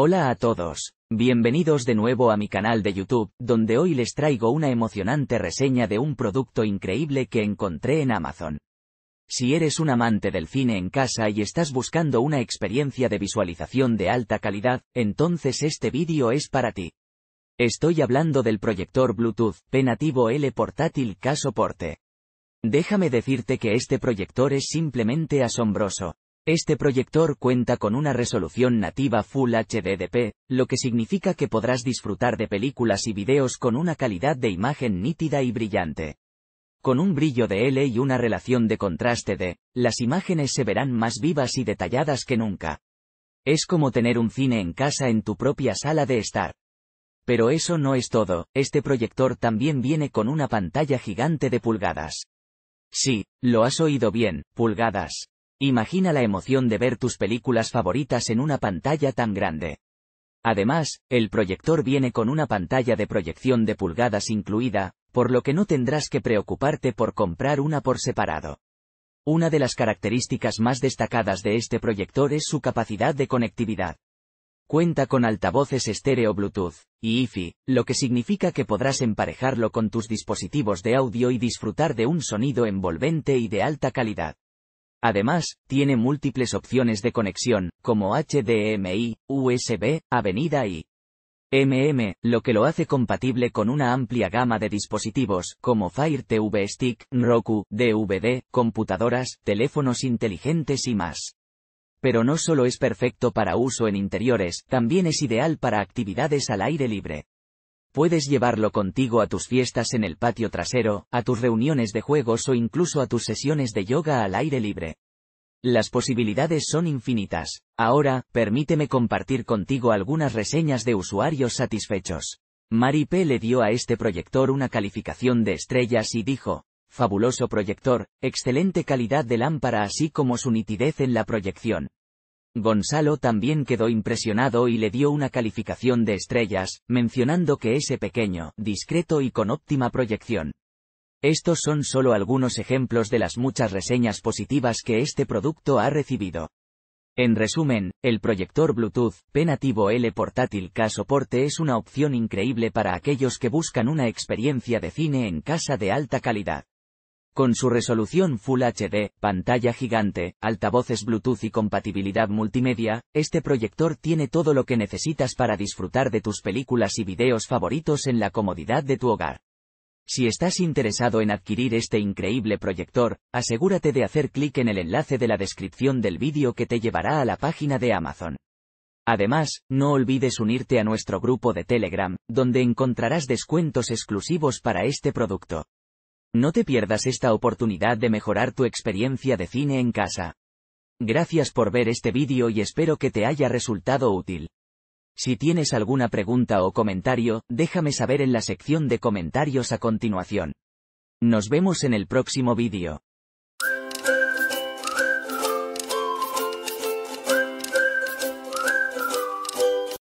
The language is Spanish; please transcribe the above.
Hola a todos, bienvenidos de nuevo a mi canal de YouTube, donde hoy les traigo una emocionante reseña de un producto increíble que encontré en Amazon. Si eres un amante del cine en casa y estás buscando una experiencia de visualización de alta calidad, entonces este vídeo es para ti. Estoy hablando del proyector Bluetooth Penativo L portátil K soporte. Déjame decirte que este proyector es simplemente asombroso. Este proyector cuenta con una resolución nativa Full HDDP, lo que significa que podrás disfrutar de películas y videos con una calidad de imagen nítida y brillante. Con un brillo de L y una relación de contraste de, las imágenes se verán más vivas y detalladas que nunca. Es como tener un cine en casa en tu propia sala de estar. Pero eso no es todo, este proyector también viene con una pantalla gigante de pulgadas. Sí, lo has oído bien, pulgadas. Imagina la emoción de ver tus películas favoritas en una pantalla tan grande. Además, el proyector viene con una pantalla de proyección de pulgadas incluida, por lo que no tendrás que preocuparte por comprar una por separado. Una de las características más destacadas de este proyector es su capacidad de conectividad. Cuenta con altavoces estéreo Bluetooth y IFI, lo que significa que podrás emparejarlo con tus dispositivos de audio y disfrutar de un sonido envolvente y de alta calidad. Además, tiene múltiples opciones de conexión, como HDMI, USB, Avenida y MM, lo que lo hace compatible con una amplia gama de dispositivos, como Fire TV Stick, Roku, DVD, computadoras, teléfonos inteligentes y más. Pero no solo es perfecto para uso en interiores, también es ideal para actividades al aire libre. Puedes llevarlo contigo a tus fiestas en el patio trasero, a tus reuniones de juegos o incluso a tus sesiones de yoga al aire libre. Las posibilidades son infinitas. Ahora, permíteme compartir contigo algunas reseñas de usuarios satisfechos. Mari P. le dio a este proyector una calificación de estrellas y dijo, fabuloso proyector, excelente calidad de lámpara así como su nitidez en la proyección. Gonzalo también quedó impresionado y le dio una calificación de estrellas, mencionando que es pequeño, discreto y con óptima proyección. Estos son solo algunos ejemplos de las muchas reseñas positivas que este producto ha recibido. En resumen, el proyector Bluetooth Penativo L portátil K soporte es una opción increíble para aquellos que buscan una experiencia de cine en casa de alta calidad. Con su resolución Full HD, pantalla gigante, altavoces Bluetooth y compatibilidad multimedia, este proyector tiene todo lo que necesitas para disfrutar de tus películas y videos favoritos en la comodidad de tu hogar. Si estás interesado en adquirir este increíble proyector, asegúrate de hacer clic en el enlace de la descripción del vídeo que te llevará a la página de Amazon. Además, no olvides unirte a nuestro grupo de Telegram, donde encontrarás descuentos exclusivos para este producto. No te pierdas esta oportunidad de mejorar tu experiencia de cine en casa. Gracias por ver este vídeo y espero que te haya resultado útil. Si tienes alguna pregunta o comentario, déjame saber en la sección de comentarios a continuación. Nos vemos en el próximo vídeo.